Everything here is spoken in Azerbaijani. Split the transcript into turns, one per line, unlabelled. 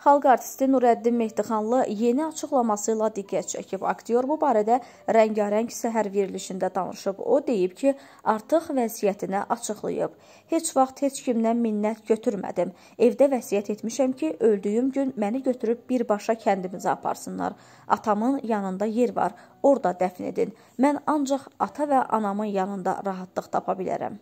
Xalq artisti Nurəddin Mehdixanlı yeni açıqlaması ilə diqqət çəkib. Aktyor bu barədə rəngarəng səhər verilişində danışıb. O deyib ki, artıq vəsiyyətini açıqlayıb. Heç vaxt heç kimdən minnət götürmədim. Evdə vəsiyyət etmişəm ki, öldüyüm gün məni götürüb birbaşa kəndimizə aparsınlar. Atamın yanında yer var. Orada dəfn edin. Mən ancaq ata və anamın yanında rahatlıq tapa bilərəm.